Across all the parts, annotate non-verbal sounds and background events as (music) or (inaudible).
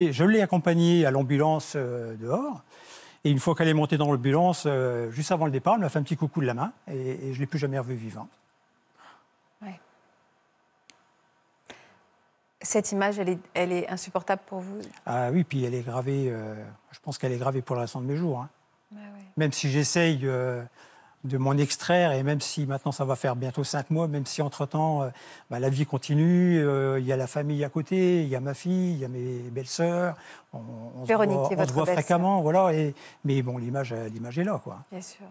je l'ai accompagnée à l'ambulance euh, dehors. Et une fois qu'elle est montée dans l'ambulance, euh, juste avant le départ, elle m'a fait un petit coucou de la main et, je ne l'ai plus jamais revue vivante. Cette image, elle est, insupportable pour vous Ah oui, puis elle est gravée, euh, je pense qu'elle est gravée pour le restant de mes jours. Hein. Bah Même si j'essaye de m'en extraire. Et même si maintenant ça va faire bientôt cinq mois, même si entre-temps euh, bah, la vie continue, euh, il y a la famille à côté, il y a ma fille, il y a mes belles-sœurs, on, se voit, fréquemment, voilà. Et, mais bon, l'image, euh, l'image est là, quoi. Bien sûr.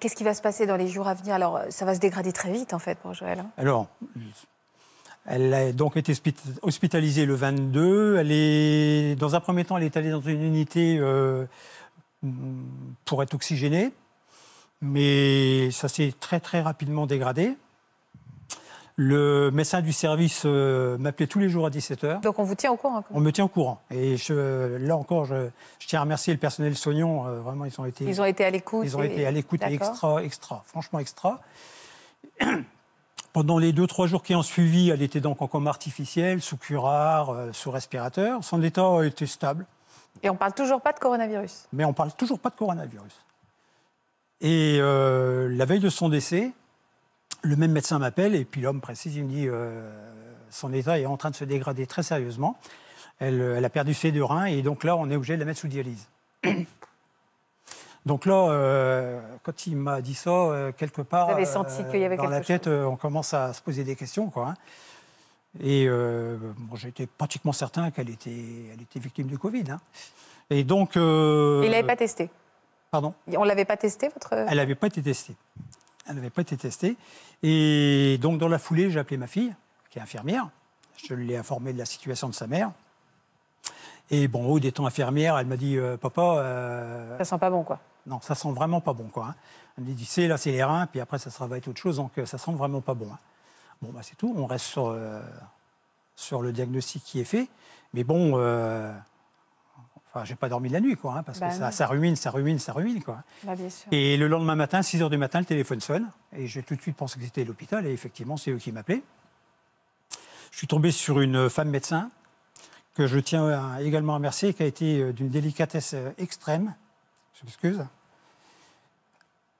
Qu'est-ce qui va se passer dans les jours à venir Alors, ça va se dégrader très vite, en fait, pour Joël. Hein. Alors, elle a donc été hospitalisée le 22. Elle est, dans un premier temps, elle est allée dans une unité pour être oxygénée mais ça s'est très très rapidement dégradé. Le médecin du service euh, m'appelait tous les jours à 17h. Donc on vous tient au courant On me tient au courant. Et je, là encore, je, tiens à remercier le personnel soignant. Euh, vraiment, ils ont été... Ils ont été à l'écoute. Ils ont été à l'écoute et extra, extra. Franchement, extra. (clears throat) Pendant les deux, trois jours qui ont suivi, elle était donc en coma artificiel, sous curare, euh, sous respirateur. Son état était stable. Et on parle toujours pas de coronavirus. Mais on parle toujours pas de coronavirus. Et euh, la veille de son décès, le même médecin m'appelle et puis l'homme précise, il me dit euh, son état est en train de se dégrader très sérieusement. Euh, elle, a perdu ses deux reins et donc là, on est obligé de la mettre sous dialyse. donc là, quand il m'a dit ça, quelque part, senti dans la tête, on commence à se poser des questions, quoi. Hein. Et j'étais pratiquement certain qu'elle était, elle était victime du Covid. Hein. Et donc, il n'avait pas testé. Pardon On l'avait pas testé, votre... Elle n'avait pas été testée. Elle n'avait pas été testée. Et donc, dans la foulée, j'ai appelé ma fille, qui est infirmière. Je l'ai informée de la situation de sa mère. Et bon, au des temps infirmière, elle m'a dit euh, Papa. Ça euh, Ça sent pas bon, quoi. Non, ça sent vraiment pas bon, quoi. Hein. Elle m'a dit C'est là, c'est les reins, puis après, ça, sera, va être autre chose, donc euh, ça sent vraiment pas bon. Hein. Bon, bah, c'est tout. On reste sur, sur le diagnostic qui est fait. Mais bon, Enfin, j'ai pas dormi la nuit, quoi, hein, parce que bah ça, ruine, ça ruine, ça ruine, quoi. Bah, et le lendemain matin, 6 h du matin, le téléphone sonne, et j'ai tout de suite pensé que c'était l'hôpital, et effectivement, c'est eux qui m'appelaient. Je suis tombé sur une femme médecin que je tiens également à remercier, qui a été euh, d'une délicatesse euh, extrême. Je m'excuse.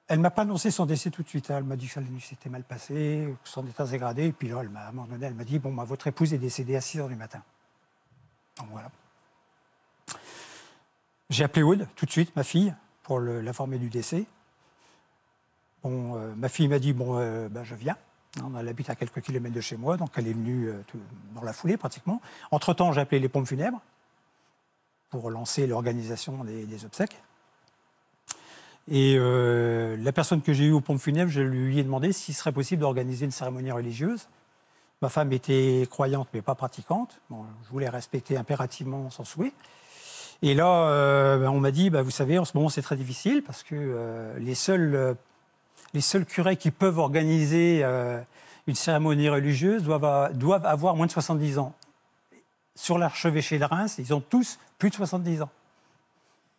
Elle m'a pas annoncé son décès tout de suite. Hein. Elle m'a dit que s'était mal passé, que son état s'est dégradé. Et puis là, elle m'a, à un moment donné, elle m'a dit Bon, bah, votre épouse est décédée à 6 h du matin. voilà. J'ai appelé Aude tout de suite, ma fille, pour l'informer du décès. Bon, euh, ma fille m'a dit bon, euh, ben, je viens. Elle habite à quelques kilomètres de chez moi, donc elle est venue euh, dans la foulée pratiquement. Entre temps, j'ai appelé les pompes funèbres pour lancer l'organisation des, des, obsèques. Et la personne que j'ai eue aux pompes funèbres, je lui ai demandé s'il serait possible d'organiser une cérémonie religieuse. Ma femme était croyante mais pas pratiquante. Bon, je voulais respecter impérativement son souhait. Et là, euh, bah, on m'a dit, bah, vous savez, en ce moment, c'est très difficile parce que euh, les, seuls, euh, les seuls curés qui peuvent organiser une cérémonie religieuse doivent, doivent avoir moins de 70 ans. Sur l'archevêché de Reims, ils ont tous plus de 70 ans.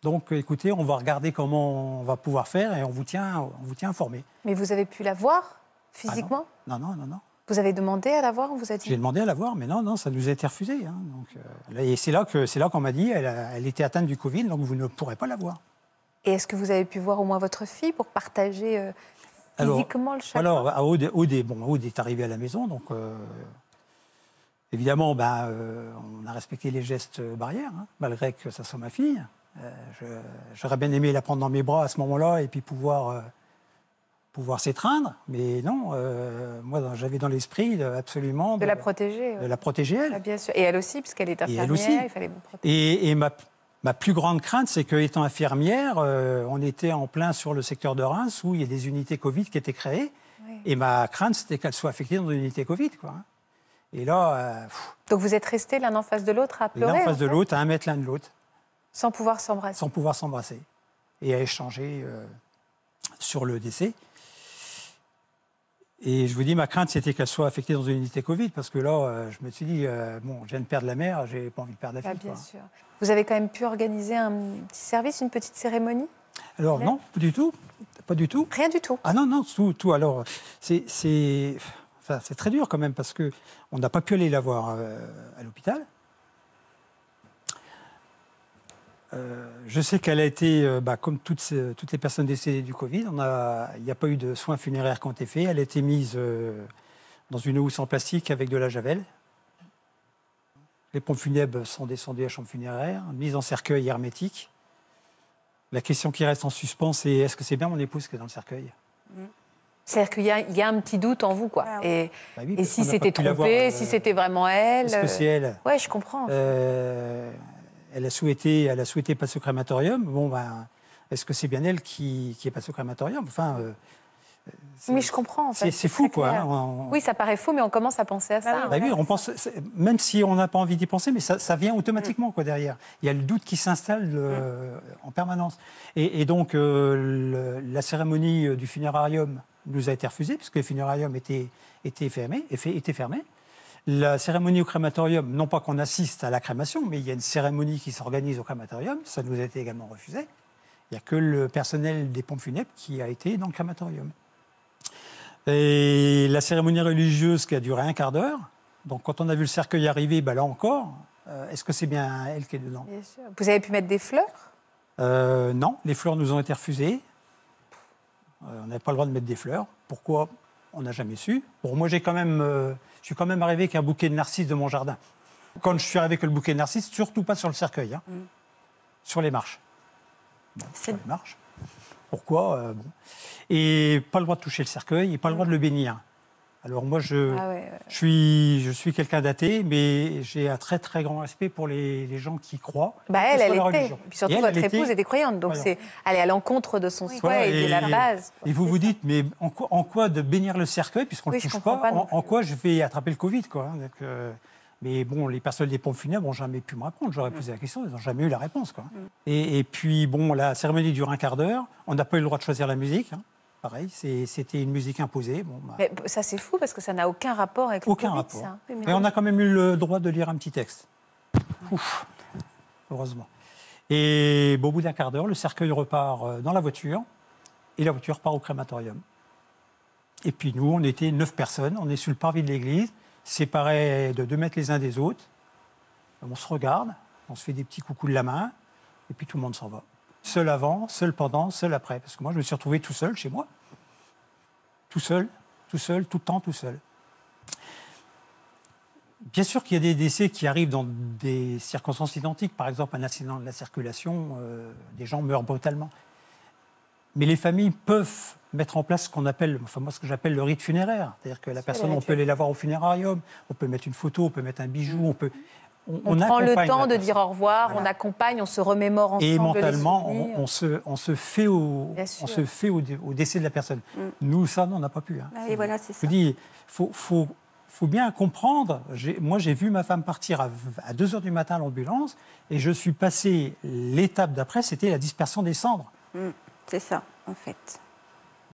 Donc, écoutez, on va regarder comment on va pouvoir faire et on vous tient, on vous tient informé. Mais vous avez pu la voir ah physiquement non, non, non, non. Vous avez demandé à la voir, vous avez J'ai demandé à la voir, mais non, non, ça nous a été refusé. Hein, donc, euh, et c'est là que c'est là qu'on m'a dit, elle, était atteinte du Covid, donc vous ne pourrez pas la voir. Et est-ce que vous avez pu voir au moins votre fille pour partager euh, physiquement alors, le choc Alors, Aude, bon, est arrivée à la maison, donc euh, évidemment, ben, on a respecté les gestes barrières, hein, malgré que ça soit ma fille. j'aurais bien aimé la prendre dans mes bras à ce moment-là et puis pouvoir pouvoir s'étreindre, mais non, euh, moi j'avais dans l'esprit absolument... De, la protéger. De la protéger, elle. Ah, et elle aussi, puisqu'elle est infirmière, et aussi. il fallait protéger. Et, ma, plus grande crainte, c'est qu'étant infirmière, euh, on était en plein sur le secteur de Reims, où il y a des unités Covid qui étaient créées, et ma crainte, c'était qu'elle soit affectée dans une unité Covid, quoi. Hein. Et là... Euh, Donc vous êtes restés l'un en face de l'autre à pleurer L'un en face de l'autre, à un mètre l'un de l'autre. Sans pouvoir s'embrasser Sans pouvoir s'embrasser. Et à échanger sur le décès. Et je vous dis, ma crainte, c'était qu'elle soit affectée dans une unité Covid, parce que là, euh, je me suis dit, euh, bon, je viens de perdre la mère, j'ai pas envie de perdre la ah, fille. bien sûr. Vous avez quand même pu organiser un petit service, une petite cérémonie Alors, non, pas du tout. Pas du tout. Rien du tout. Ah non, non, tout. tout. Alors, c'est. C'est enfin, très dur quand même, parce qu'on n'a pas pu aller la voir euh, à l'hôpital. Euh, je sais qu'elle a été, euh, bah, comme toutes, toutes, les personnes décédées du Covid, il n'y a pas eu de soins funéraires qui ont été faits. Elle a été mise euh, dans une housse en plastique avec de la javel. Les pompes funèbres sont descendues à la chambre funéraire, mise en cercueil hermétique. La question qui reste en suspens, c'est est-ce que c'est bien mon épouse qui est dans le cercueil mm. C'est-à-dire qu'il y, a un petit doute en vous, quoi. Ah et, bah si c'était trompé, si c'était vraiment elle. Est-ce que c'est elle Ouais, je comprends elle a souhaité, elle a souhaité passer au crématorium. Bon, ben, est-ce que c'est bien elle qui, qui est passée au crématorium Enfin. oui, euh, je comprends. C'est fou, quoi. Hein, oui, ça paraît fou, mais on commence à penser à bah ça. oui, bah on pense, même si on n'a pas envie d'y penser, mais ça, ça vient automatiquement, quoi, derrière. Il y a le doute qui s'installe euh, mm. en permanence. Et, donc, euh, la cérémonie du funérarium nous a été refusée, puisque le funérarium était, était fermé. Était fermé. La cérémonie au crématorium, non pas qu'on assiste à la crémation, mais il y a une cérémonie qui s'organise au crématorium, ça nous a été également refusé. Il n'y a que le personnel des pompes funèbres qui a été dans le crématorium. Et la cérémonie religieuse qui a duré un quart d'heure, donc quand on a vu le cercueil arriver, ben là encore, euh, est-ce que c'est bien elle qui est dedans bien sûr. Vous avez pu mettre des fleurs euh, Non, les fleurs nous ont été refusées. Euh, on n'avait pas le droit de mettre des fleurs. Pourquoi on n'a jamais su. Bon, moi, j'ai quand même, euh, je suis quand même arrivé avec un bouquet de narcisses de mon jardin. Quand je suis arrivé avec le bouquet de narcisses, surtout pas sur le cercueil, hein. mm. sur les marches. c'est les marches. Pourquoi euh, Et pas le droit de toucher le cercueil et pas le droit de le bénir. Alors moi, ah je, suis, quelqu'un d'athée, mais j'ai un très très grand respect pour les, gens qui croient. Bah elle, elle était. Et surtout, votre épouse était, des croyante, donc c'est aller à l'encontre de son souhait et, de la base. Et vous vous dites, mais en quoi, de bénir le cercueil, puisqu'on ne le touche pas, en, quoi je vais attraper le Covid hein, euh, mais bon, les personnes des pompes funèbres n'ont jamais pu me répondre. J'aurais mm. posé la question, ils n'ont jamais eu la réponse. Mm. Et, puis, bon, la cérémonie dure un quart d'heure. On n'a pas eu le droit de choisir la musique. Hein. Pareil, c'était une musique imposée. Bah. Mais ça, c'est fou parce que ça n'a aucun rapport avec le Aucun hein. mais, on a quand même eu le droit de lire un petit texte. Ouf, heureusement. Et au bout d'un quart d'heure, le cercueil repart euh, dans la voiture et la voiture part au crématorium. Et puis nous, on était neuf personnes, on est sur le parvis de l'église, séparés de deux mètres les uns des autres. On se regarde, on se fait des petits coucous de la main, et puis tout le monde s'en va seul avant, seul pendant, seul après. Parce que moi, je me suis retrouvé tout seul chez moi. Tout seul, tout seul, tout le temps, tout seul. Bien sûr qu'il y a des décès qui arrivent dans des circonstances identiques. Par exemple, un accident de la circulation, euh, des gens meurent brutalement. Mais les familles peuvent mettre en place ce qu'on appelle, enfin moi ce que j'appelle le rite funéraire, c'est-à-dire que la personne, on peut aller la voir au funérarium, on peut mettre une photo, on peut mettre un bijou, mm. on peut, on, prend le temps de dire au revoir, on accompagne, on se remémore ensemble. Et mentalement, on, se, fait, au, décès de la personne. Mm. Nous, ça, on n'a pas pu. dis, il faut, bien comprendre. Moi, j'ai vu ma femme partir à, 2 h du matin à l'ambulance et je suis passé l'étape d'après, c'était la dispersion des cendres. Mm. C'est ça, en fait.